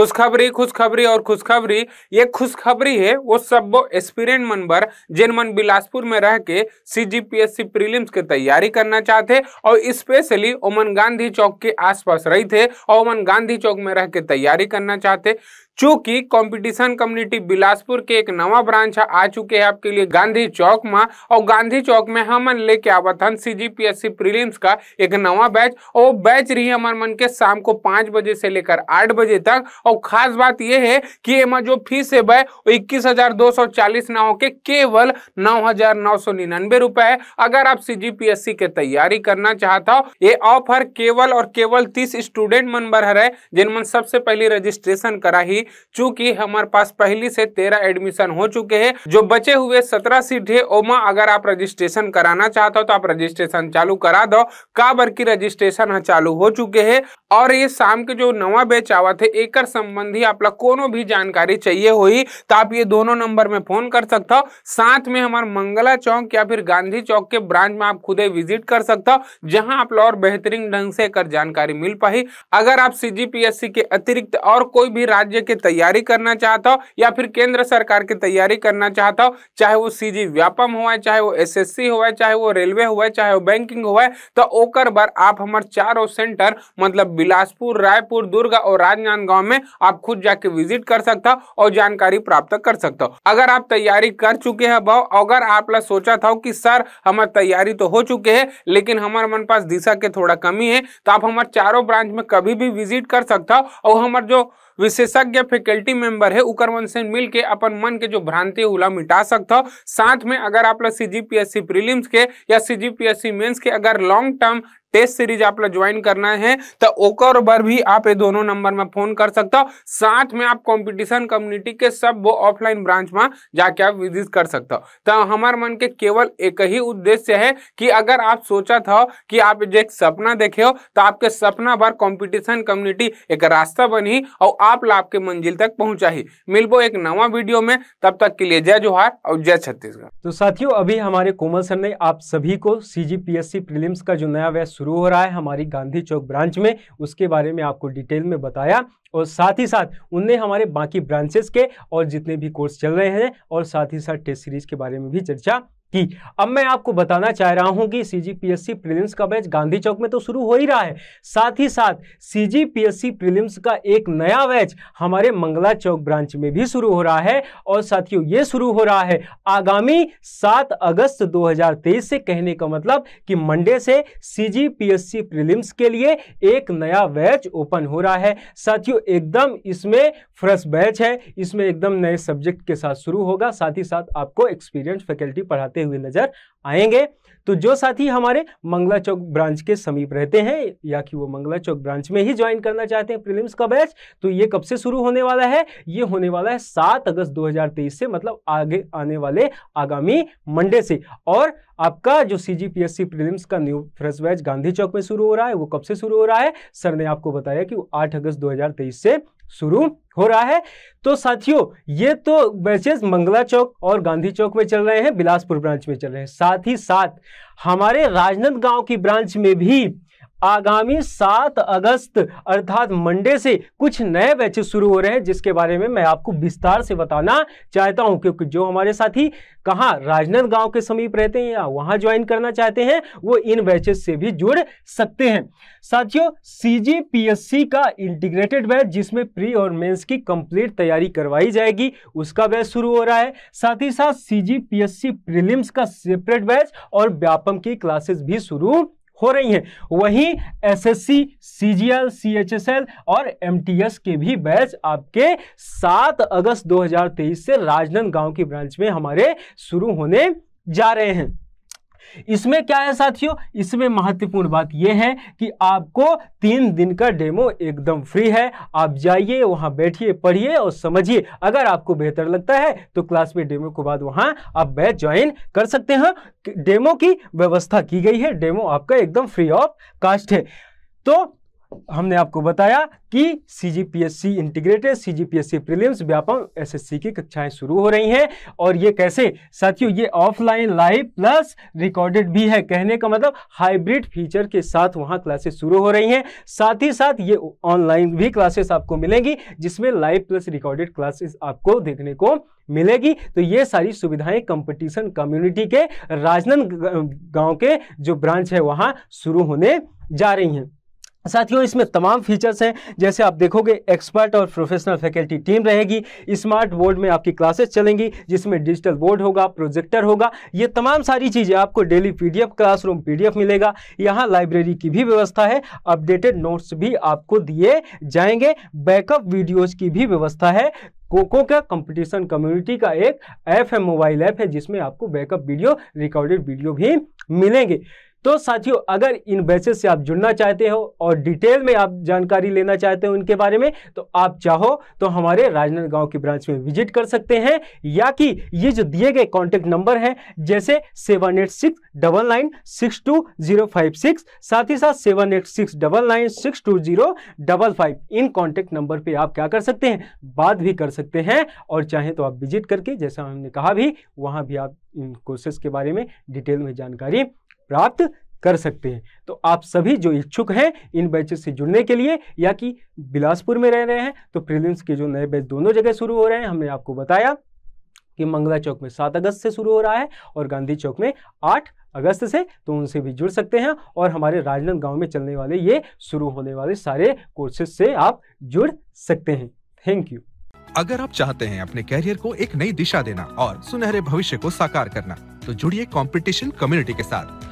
खुशखबरी खुशखबरी और खुशखबरी ये खुशखबरी है वो सब वो एस्पिरेंट मन जिन मन बिलासपुर में रह के C G P S C prelims की तैयारी करना चाहते और स्पेशली ओमन गांधी चौक के आसपास रही थे और ओमन गांधी चौक में रह के तैयारी करना चाहते चूंकि कंपटीशन कम्युनिटी बिलासपुर के एक नवा ब्रांच आ चुके हैं आपके लिए गांधी चौक में और गांधी चौक में हम लेके आवा C G P S C prelims का एक नवा बैच और बैच रही हमार मन के शाम को पाँच बजे से लेकर आठ बजे तक और खास बात यह है कि एमा जो फीस है वो इक्कीस हजार दो सौ चालीस ना होके केवल नौ हजार नौ सौ निन्यानवे रुपए है अगर आप सी जी पी एस सी के तैयारी करना चाहता हो ये ऑफर केवल और केवल तीस स्टूडेंट मन बर है जिनमें सबसे पहले रजिस्ट्रेशन करा ही चूंकि हमारे पास पहली से तेरह एडमिशन हो चुके हैं जो बचे हुए सत्रह सीट है ओमा अगर आप रजिस्ट्रेशन कराना चाहते हो तो आप रजिस्ट्रेशन चालू करा दो काबर की रजिस्ट्रेशन चालू हो चुके हैं और ये शाम के जो नवा बैच आवा थे एक संबंधी आप लोग को भी जानकारी चाहिए हुई तो आप ये दोनों नंबर में फोन कर सकते हो साथ में हमारे मंगला चौक या फिर गांधी चौक के ब्रांच में आप खुद विजिट कर सकते हो जहां आप लोग और बेहतरीन ढंग से कर जानकारी मिल पाई अगर आप सीजीपीएससी के अतिरिक्त और कोई भी राज्य की तैयारी करना चाहते हो या फिर केंद्र सरकार की तैयारी करना चाहता हो चाहे वो जी व्यापम हुआ चाहे वो एस हुआ चाहे वो रेलवे हुआ चाहे वो बैंकिंग हुआ तो ओकर बार आप हमारे चारों सेंटर मतलब बिलासपुर रायपुर दुर्ग और राजनांदगांव में आप खुद जाके विजिट कर सकता और जानकारी प्राप्त कर सकता अगर आप तैयारी कर चुके हैं भाव अगर आप लोग सोचा था कि सर हमारे तैयारी तो हो चुके हैं लेकिन हमारे मन पास दिशा के थोड़ा कमी है तो आप हमारे चारों ब्रांच में कभी भी विजिट कर सकता और हमारे जो विशेषज्ञ फैकल्टी मेंबर है उकर मन से मिल के अपन मन के जो भ्रांति उला मिटा सकते हो साथ में अगर आप लोग सीजीपीएससी प्रीलिम्स के या सीजीपीएससी मेंस के अगर लॉन्ग टर्म टेस्ट सीरीज आप लोग ज्वाइन करना है तो ओकर बार भी आप ये दोनों नंबर में फोन कर सकते हो साथ में आप कंपटीशन कम्युनिटी के सब वो ऑफलाइन ब्रांच में जाके आप विजिट कर सकते हो तो हमार मन के केवल एक ही उद्देश्य है कि अगर आप सोचा था कि आप जो एक सपना देखे हो तो आपके सपना भर कंपटीशन कम्युनिटी एक रास्ता बनी और आप लाभ के मंजिल तक ही मिलबो एक नवा वीडियो में तब तक के लिए जय जोहार और जय छत्तीसगढ़ तो साथियों अभी हमारे कोमल सर ने आप सभी को सीजीपीएससी प्रीलिम्स का जो नया व्यय शुरू हो रहा है हमारी गांधी चौक ब्रांच में उसके बारे में आपको डिटेल में बताया और साथ ही साथ उनने हमारे बाकी ब्रांचेस के और जितने भी कोर्स चल रहे हैं और साथ ही साथ टेस्ट सीरीज के बारे में भी चर्चा की अब मैं आपको बताना चाह रहा हूं कि सीजीपीएससी प्रीलिम्स का बैच गांधी चौक में तो शुरू हो ही रहा है साथ ही साथ सीजीपीएससी प्रीलिम्स का एक नया बैच हमारे मंगला चौक ब्रांच में भी शुरू हो रहा है और साथियों ये शुरू हो रहा है आगामी सात अगस्त 2023 से कहने का मतलब कि मंडे से सीजीपीएससी प्रीलिम्स के लिए एक नया बैच ओपन हो रहा है साथियों एकदम इसमें फ्रेश बैच है इसमें एकदम नए सब्जेक्ट के साथ शुरू होगा साथ ही साथ आपको एक्सपीरियंस फैकल्टी पढ़ाते होते हुए नजर आएंगे तो जो साथी हमारे मंगला चौक ब्रांच के समीप रहते हैं या कि वो मंगला चौक ब्रांच में ही ज्वाइन करना चाहते हैं प्रीलिम्स का बैच तो ये कब से शुरू होने वाला है ये होने वाला है सात अगस्त 2023 से मतलब आगे आने वाले आगामी मंडे से और आपका जो C G P S C prelims का new fresh batch Gandhi Chowk में शुरू हो रहा है वो कब से शुरू हो रहा है सर ने आपको बताया कि वो आठ अगस्त 2023 से शुरू हो रहा है तो साथियों ये तो बैचेज मंगला चौक और गांधी चौक में चल रहे हैं बिलासपुर ब्रांच में चल रहे हैं साथ ही साथ हमारे राजनंद गांव की ब्रांच में भी आगामी सात अगस्त अर्थात मंडे से कुछ नए बैचेस शुरू हो रहे हैं जिसके बारे में मैं आपको विस्तार से बताना चाहता हूं क्योंकि जो हमारे साथी कहाँ गांव के समीप रहते हैं या वहां ज्वाइन करना चाहते हैं वो इन बैचेस से भी जुड़ सकते हैं साथियों सीजीपीएससी का इंटीग्रेटेड बैच जिसमें प्री और मेन्स की कंप्लीट तैयारी करवाई जाएगी उसका बैच शुरू हो रहा है साथ ही साथ सी जी का सेपरेट बैच और व्यापम की क्लासेस भी शुरू हो रही हैं वहीं एसएससी सीजीएल सीएचएसएल और एमटीएस के भी बैच आपके 7 अगस्त 2023 से गांव की ब्रांच में हमारे शुरू होने जा रहे हैं इसमें क्या है साथियों इसमें महत्वपूर्ण बात यह है कि आपको तीन दिन का डेमो एकदम फ्री है आप जाइए वहां बैठिए पढ़िए और समझिए अगर आपको बेहतर लगता है तो क्लास में डेमो के बाद वहां आप बैच ज्वाइन कर सकते हैं डेमो की व्यवस्था की गई है डेमो आपका एकदम फ्री ऑफ कास्ट है तो हमने आपको बताया कि CGPSC integrated CGPSC prelims Vyapam SSC की कक्षाएं शुरू हो रही हैं और ये कैसे साथियों ये ऑफलाइन लाइव प्लस रिकॉर्डेड भी है कहने का मतलब हाइब्रिड फीचर के साथ वहाँ क्लासेस शुरू हो रही हैं साथ ही साथ ये ऑनलाइन भी क्लासेस आपको मिलेंगी जिसमें लाइव प्लस रिकॉर्डेड क्लासेस आपको देखने को मिलेगी तो ये सारी सुविधाएं कंपटीशन कम्युनिटी के राजनंद गांव के जो ब्रांच है वहाँ शुरू होने जा रही हैं साथियों इसमें तमाम फीचर्स हैं जैसे आप देखोगे एक्सपर्ट और प्रोफेशनल फैकल्टी टीम रहेगी स्मार्ट बोर्ड में आपकी क्लासेस चलेंगी जिसमें डिजिटल बोर्ड होगा प्रोजेक्टर होगा ये तमाम सारी चीज़ें आपको डेली पीडीएफ क्लासरूम पीडीएफ मिलेगा यहाँ लाइब्रेरी की भी व्यवस्था है अपडेटेड नोट्स भी आपको दिए जाएंगे बैकअप वीडियोज़ की भी व्यवस्था है कोको का कंपटीशन कम्युनिटी का एक ऐप है मोबाइल ऐप है जिसमें आपको बैकअप वीडियो रिकॉर्डेड वीडियो भी मिलेंगे तो साथियों अगर इन बैचेस से आप जुड़ना चाहते हो और डिटेल में आप जानकारी लेना चाहते हो उनके बारे में तो आप चाहो तो हमारे राजनांदगांव की ब्रांच में विजिट कर सकते हैं या कि ये जो दिए गए कॉन्टैक्ट नंबर हैं जैसे seven eight six double nine six two zero five six साथ ही साथ seven eight six double nine six two zero double five इन कॉन्टैक्ट नंबर पर आप क्या कर सकते हैं बात भी कर सकते हैं और चाहें तो आप विजिट करके जैसा हमने कहा भी वहाँ भी आप इन कोर्सेस के बारे में डिटेल में जानकारी प्राप्त कर सकते हैं तो आप सभी जो इच्छुक हैं इन बैचेस से जुड़ने के लिए या कि बिलासपुर में रह रहे हैं तो प्रीलिम्स के जो नए बैच दोनों जगह शुरू हो रहे हैं हमने आपको बताया कि मंगला चौक में सात अगस्त से शुरू हो रहा है और गांधी चौक में आठ अगस्त से तो उनसे भी जुड़ सकते हैं और हमारे राजनांद गांव में चलने वाले ये शुरू होने वाले सारे कोर्सेज से आप जुड़ सकते हैं थैंक यू अगर आप चाहते हैं अपने कैरियर को एक नई दिशा देना और सुनहरे भविष्य को साकार करना तो जुड़िए कंपटीशन कम्युनिटी के साथ